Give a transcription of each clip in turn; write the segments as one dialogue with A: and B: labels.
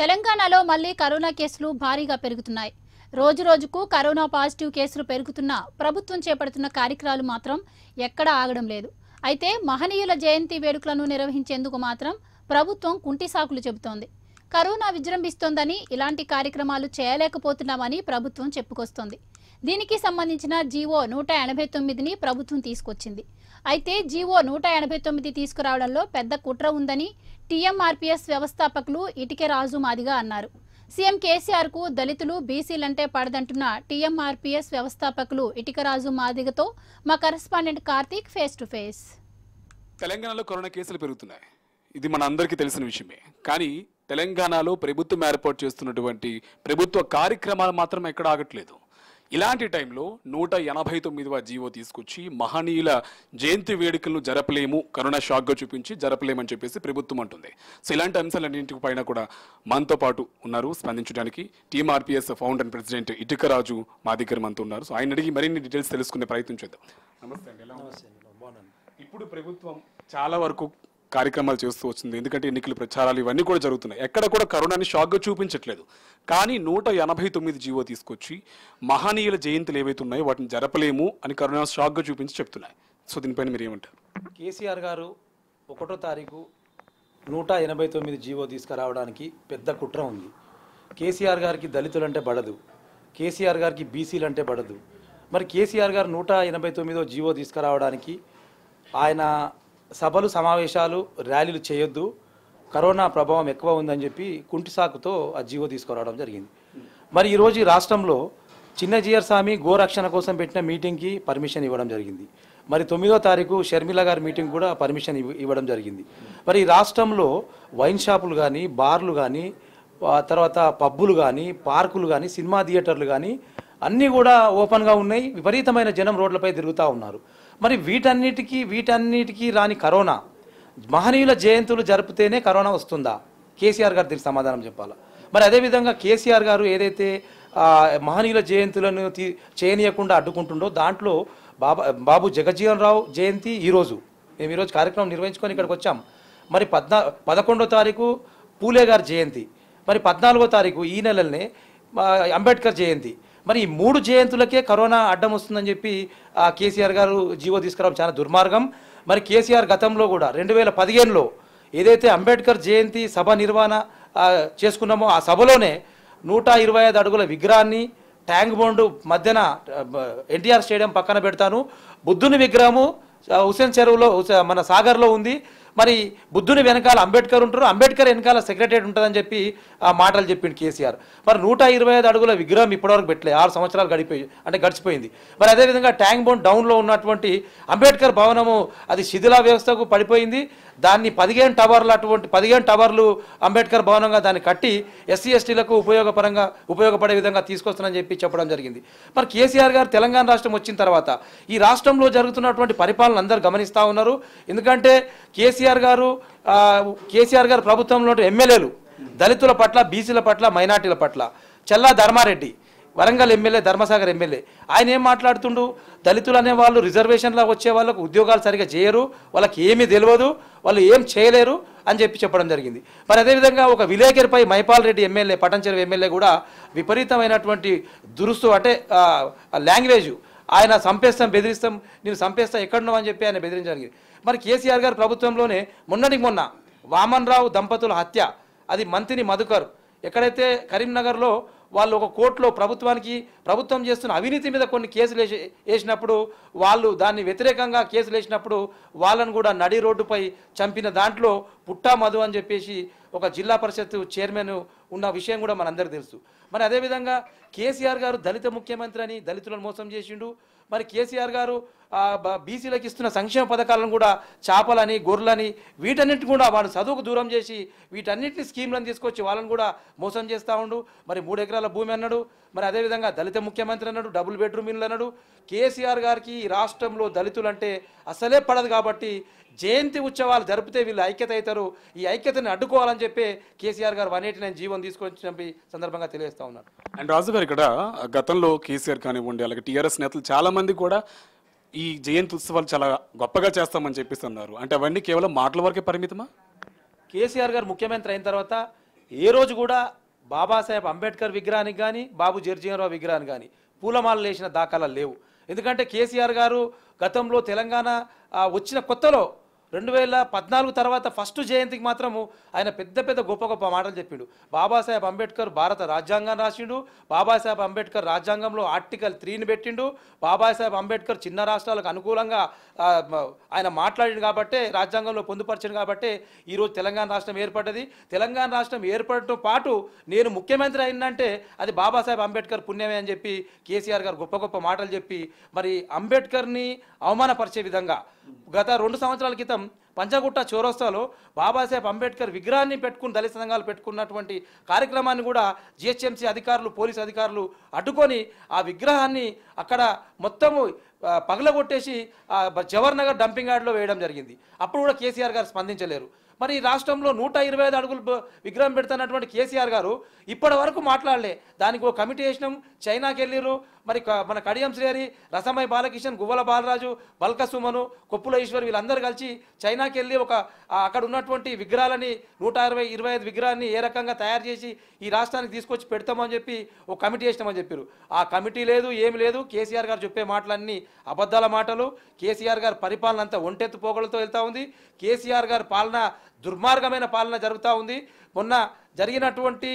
A: తెలంగాణలో మళ్లీ కరోనా కేసులు భారీగా పెరుగుతున్నాయి రోజురోజుకు కరోనా పాజిటివ్ కేసులు పెరుగుతున్నా ప్రభుత్వం చేపడుతున్న కార్యక్రమాలు మాత్రం ఎక్కడా ఆగడం లేదు అయితే మహనీయుల జయంతి వేడుకలను నిర్వహించేందుకు మాత్రం ప్రభుత్వం కుంటి సాకులు చెబుతోంది కరోనా విజృంభిస్తోందని ఇలాంటి కార్యక్రమాలు చేయలేకపోతున్నామని ప్రభుత్వం చెప్పుకొస్తోంది దీనికి సంబంధించిన జీవో నూట ఎనభై తొమ్మిదిని ప్రభుత్వం తీసుకొచ్చింది అయితే జీవో నూట ఎనభై తొమ్మిది తీసుకురావడంలో పెద్ద కుట్ర ఉందని టీఎంఆర్పీఎస్ వ్యవస్థాపకులు ఇటికే రాజు మాదిగా అన్నారు సీఎం కేసీఆర్కు దళితులు బీసీలంటే పడదంటున్న టీఎంఆర్పీఎస్ వ్యవస్థాపకులు ఇటికరాజు మాదిగతో మా correspondent Karthik face to face
B: తెలంగాణలో కరోనా కేసులు పెరుగుతున్నాయి ఇది మన అందరికీ తెలిసిన విషయమే కానీ తెలంగాణలో ప్రభుత్వం ఏర్పాటు చేస్తున్నటువంటి ప్రభుత్వ కార్యక్రమాలు మాత్రం ఎక్కడ ఆగట్లేదు ఇలాంటి టైంలో నూట ఎనభై తొమ్మిదవ జీవో తీసుకొచ్చి మహనీయుల జయంతి వేడుకలను జరపలేము కరోనా షాక్గా చూపించి జరపలేమని చెప్పేసి ప్రభుత్వం అంటుంది సో ఇలాంటి అంశాలన్నింటి పైన కూడా మనతో పాటు ఉన్నారు స్పందించడానికి TMRPS founder and president Itukaraju మా దగ్గర మనతో ఉన్నారు సో ఆయన అడిగి మరిన్ని డీటెయిల్స్ తెలుసుకునే ప్రయత్నం చేద్దాం నమస్తే అండి ఇప్పుడు ప్రభుత్వం చాలా వరకు కార్యక్రమాలు చేస్తూ వచ్చింది ఎందుకంటే ఎన్నికల ప్రచారాలు ఇవన్నీ కూడా జరుగుతున్నాయి ఎక్కడ కూడా కరోనాని షాక్గా చూపించట్లేదు కానీ నూట ఎనభై తొమ్మిది జీవో తీసుకొచ్చి మహనీయుల జయంతులు ఏవైతే ఉన్నాయో వాటిని జరపలేము అని కరోనా షాక్గా చూపించి చెప్తున్నాయి సో దీనిపైన మీరు ఏమంటారు
A: కేసీఆర్ గారు ఒకటో తారీఖు నూట ఎనభై తొమ్మిది జీవో తీసుకురావడానికి పెద్ద కుట్ర ఉంది కేసీఆర్ గారికి దళితులంటే పడదు కేసీఆర్ గారికి బీసీలు అంటే పడదు మరి కేసీఆర్ గారు నూట ఎనభై తొమ్మిదో జీవో తీసుకురావడానికి ఆయన సభలు సమావేశాలు ర్యాలీలు చేయొద్దు కరోనా ప్రభావం ఎక్కువ ఉందని చెప్పి కుంటిసాకుతో ఆ జీవో తీసుకురావడం జరిగింది మరి ఈరోజు రాష్ట్రంలో చిన్న జిఆర్ స్వామి గోరక్షణ కోసం పెట్టిన మీటింగ్కి పర్మిషన్ ఇవ్వడం జరిగింది మరి తొమ్మిదో తారీఖు షర్మిల గారి మీటింగ్ కూడా పర్మిషన్ ఇవ్వడం జరిగింది మరి రాష్ట్రంలో వైన్ షాపులు కానీ బార్లు కానీ తర్వాత పబ్బులు కానీ పార్కులు కానీ సినిమా థియేటర్లు కానీ అన్నీ కూడా ఓపెన్గా ఉన్నాయి విపరీతమైన జనం రోడ్లపై తిరుగుతూ ఉన్నారు మరి వీటన్నిటికీ వీటన్నిటికీ రాని కరోనా మహనీయుల జయంతులు జరిపితేనే కరోనా వస్తుందా కేసీఆర్ గారు దీనికి సమాధానం చెప్పాలి మరి అదేవిధంగా కేసీఆర్ గారు ఏదైతే మహనీయుల జయంతులను తీ చేయనీయకుండా అడ్డుకుంటుండో దాంట్లో బాబా బాబు జగజ్జీవన్ రావు జయంతి ఈరోజు మేము ఈరోజు కార్యక్రమం నిర్వహించుకొని ఇక్కడికి వచ్చాం మరి పద్నా పదకొండో తారీఖు పూలే గారి జయంతి మరి పద్నాలుగో తారీఖు ఈ నెలనే అంబేద్కర్ జయంతి మరి ఈ మూడు జయంతులకే కరోనా అడ్డం వస్తుందని చెప్పి కేసీఆర్ గారు జీవో తీసుకురావడం చాలా దుర్మార్గం మరి కేసీఆర్ గతంలో కూడా రెండు వేల పదిహేనులో ఏదైతే అంబేద్కర్ జయంతి సభ నిర్వహణ చేసుకున్నామో ఆ సభలోనే నూట ఇరవై ఐదు అడుగుల విగ్రహాన్ని ట్యాంక్ బోండ్ మధ్యన ఎన్టీఆర్ స్టేడియం పక్కన పెడతాను బుద్ధుని విగ్రహము హుసేన్ చెరువులో మన సాగర్లో ఉంది మరి బుద్ధుని వెనకాల అంబేద్కర్ ఉంటారు అంబేద్కర్ వెనకాల సెక్రటరీ ఉంటుందని చెప్పి ఆ మాటలు చెప్పిండు కేసీఆర్ మరి నూట ఇరవై ఐదు అడుగుల విగ్రహం ఇప్పటివరకు పెట్టలే ఆరు సంవత్సరాలు గడిపోయి అంటే గడిచిపోయింది మరి అదేవిధంగా ట్యాంక్ బోన్ డౌన్లో ఉన్నటువంటి అంబేద్కర్ భవనము అది శిథిలా వ్యవస్థకు పడిపోయింది దాన్ని పదిహేను టవర్లు అటువంటి పదిహేను టవర్లు అంబేద్కర్ భవనంగా దాన్ని కట్టి ఎస్సీ ఎస్టీలకు ఉపయోగపరంగా ఉపయోగపడే విధంగా తీసుకొస్తానని చెప్పి చెప్పడం జరిగింది మరి కేసీఆర్ గారు తెలంగాణ రాష్ట్రం వచ్చిన తర్వాత ఈ రాష్ట్రంలో జరుగుతున్నటువంటి పరిపాలన అందరూ గమనిస్తూ ఉన్నారు ఎందుకంటే కేసీఆర్ గారు కేసీఆర్ గారు ప్రభుత్వంలో ఎమ్మెల్యేలు దళితుల పట్ల బీసీల పట్ల మైనార్టీల పట్ల చల్లా ధర్మారెడ్డి వరంగల్ ఎమ్మెల్యే ధర్మసాగర్ ఎమ్మెల్యే ఆయన ఏం మాట్లాడుతుండు దళితులు అనే వాళ్ళు రిజర్వేషన్లో వచ్చే వాళ్ళకు ఉద్యోగాలు సరిగా చేయరు వాళ్ళకి ఏమీ తెలియదు వాళ్ళు ఏం చేయలేరు అని చెప్పి చెప్పడం జరిగింది మరి అదేవిధంగా ఒక విలేకరిపై మైపాల్ రెడ్డి ఎమ్మెల్యే పటంచెరువు ఎమ్మెల్యే కూడా విపరీతమైనటువంటి దురుస్తు అంటే లాంగ్వేజ్ ఆయన సంపేస్తాం బెదిరిస్తాం నేను సంపేస్తాం ఎక్కడున్నావు అని చెప్పి ఆయన బెదిరించడానికి మరి కేసీఆర్ గారు ప్రభుత్వంలోనే మొన్నటికి మొన్న వామన్ రావు దంపతుల హత్య అది మంత్రిని మధుకర్ ఎక్కడైతే కరీంనగర్లో వాళ్ళు ఒక కోర్టులో ప్రభుత్వానికి ప్రభుత్వం చేస్తున్న అవినీతి మీద కొన్ని కేసులు వేసినప్పుడు వాళ్ళు దాన్ని వ్యతిరేకంగా కేసులు వేసినప్పుడు వాళ్ళను కూడా నడి రోడ్డుపై చంపిన దాంట్లో పుట్టా మధు అని చెప్పేసి ఒక జిల్లా పరిషత్ చైర్మన్ ఉన్న విషయం కూడా మనందరికీ తెలుసు మరి అదేవిధంగా కేసీఆర్ గారు దళిత ముఖ్యమంత్రి అని దళితులను మోసం చేసిండు మరి కేసీఆర్ గారు బీసీలకు ఇస్తున్న సంక్షేమ పథకాలను కూడా చేపలని గొర్రెలని వీటన్నిటిని కూడా వాళ్ళు చదువుకు దూరం చేసి వీటన్నిటిని స్కీమ్లను తీసుకొచ్చి వాళ్ళని కూడా మోసం చేస్తూ ఉండు మరి మూడు ఎకరాల భూమి అన్నాడు మరి అదేవిధంగా దళిత ముఖ్యమంత్రి అన్నాడు డబుల్ బెడ్రూమ్ అన్నాడు కేసీఆర్ గారికి రాష్ట్రంలో దళితులంటే అసలే పడదు కాబట్టి జయంతి ఉత్సవాలు జరిపితే వీళ్ళు ఐక్యత అవుతారు ఈ ఐక్యతని అడ్డుకోవాలని చెప్పి కేసీఆర్ గారు వన్ ఎయిటీ నైన్ జీవన్ తీసుకొని సందర్భంగా తెలియజేస్తా ఉన్నారు
B: అండ్ రాజు గారు ఇక్కడ గతంలో కేసీఆర్ కానివ్వండి అలాగే టీఆర్ఎస్ నేతలు చాలామంది కూడా ఈ జయంతి ఉత్సవాలు చాలా గొప్పగా చేస్తామని చెప్పిస్తున్నారు అంటే అవన్నీ కేవలం మాటల వరకే పరిమితమా
A: కేసీఆర్ గారు ముఖ్యమంత్రి అయిన తర్వాత ఏ రోజు కూడా బాబాసాహెబ్ అంబేద్కర్ విగ్రహానికి కానీ బాబు జర్జీరావు విగ్రహానికి కానీ పూలమాలలు వేసిన దాఖలా లేవు ఎందుకంటే కేసీఆర్ గారు గతంలో తెలంగాణ వచ్చిన కొత్తలో రెండు వేల పద్నాలుగు తర్వాత ఫస్ట్ జయంతికి మాత్రము ఆయన పెద్ద పెద్ద గొప్ప గొప్ప మాటలు చెప్పిండు బాబాసాహెబ్ అంబేద్కర్ భారత రాజ్యాంగాన్ని రాసిండు బాబాసాహెబ్ అంబేద్కర్ రాజ్యాంగంలో ఆర్టికల్ త్రీని పెట్టిండు బాబాసాహెబ్ అంబేద్కర్ చిన్న రాష్ట్రాలకు అనుకూలంగా ఆయన మాట్లాడిండు కాబట్టి రాజ్యాంగంలో పొందుపరిచింది కాబట్టి ఈరోజు తెలంగాణ రాష్ట్రం ఏర్పడ్డది తెలంగాణ రాష్ట్రం ఏర్పడటం పాటు నేను ముఖ్యమంత్రి అయిందంటే అది బాబాసాహెబ్ అంబేద్కర్ పుణ్యమే అని చెప్పి కేసీఆర్ గారు గొప్ప గొప్ప మాటలు చెప్పి మరి అంబేద్కర్ని అవమానపరిచే విధంగా గత రెండు సంవత్సరాల క్రితం సంఘం పంచగుట్ట చౌరస్తాలో బాబాసాహెబ్ అంబేద్కర్ విగ్రహాన్ని పెట్టుకుని దళిత సంఘాలు పెట్టుకున్నటువంటి కార్యక్రమాన్ని కూడా జిహెచ్ఎంసీ అధికారులు పోలీసు అధికారులు అడ్డుకొని ఆ విగ్రహాన్ని అక్కడ మొత్తము పగలగొట్టేసి జవహర్ నగర్ డంపింగ్ యార్డ్లో వేయడం జరిగింది అప్పుడు కూడా కేసీఆర్ గారు స్పందించలేరు మరి రాష్ట్రంలో నూట ఇరవై ఐదు అడుగులు విగ్రహం పెడుతున్నటువంటి కేసీఆర్ గారు ఇప్పటి వరకు మాట్లాడలే దానికి ఒక కమిటీ వేసినాం చైనాకి వెళ్ళిరు మరి మన కడియం శ్రీహరి రసమయ బాలకిషన్ గువ్వల బాలరాజు బల్క సుమను కొప్పుల ఈశ్వర్ వీళ్ళందరూ కలిసి చైనాకి వెళ్ళి ఒక అక్కడ ఉన్నటువంటి విగ్రహాలని నూట అరవై ఇరవై ఐదు విగ్రహాన్ని ఏ రకంగా తయారు చేసి ఈ రాష్ట్రానికి తీసుకొచ్చి పెడతామని చెప్పి ఒక కమిటీ వేసినామని చెప్పారు ఆ కమిటీ లేదు ఏమి లేదు కేసీఆర్ గారు చెప్పే మాటలన్నీ అబద్ధాల మాటలు కేసీఆర్ గారు పరిపాలన అంతా ఒంటెత్తు పోగలతో వెళ్తూ ఉంది కేసీఆర్ గారి పాలన దుర్మార్గమైన పాలన జరుగుతూ ఉంది మొన్న జరిగినటువంటి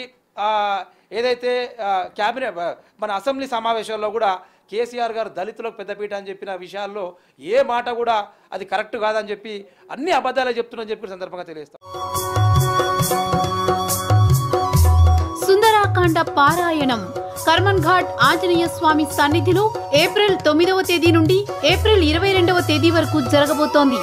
A: ఏదైతే క్యాబినెట్ మన అసెంబ్లీ సమావేశాల్లో కూడా కేసీఆర్ గారు దళితులకు పెద్దపీట అని చెప్పిన విషయాల్లో ఏ మాట కూడా అది కరెక్ట్ కాదని చెప్పి అన్ని అబద్ధాలు చెప్తున్నా చెప్పిన సందర్భంగా తెలియజేస్తాం సుందరాకాండ పారాయణం కర్మన్ ఘాట్ ఆంజనేయ స్వామి సన్నిధిలో ఏప్రిల్ తొమ్మిదవ తేదీ నుండి ఏప్రిల్ ఇరవై రెండవ తేదీ వరకు జరగబోతోంది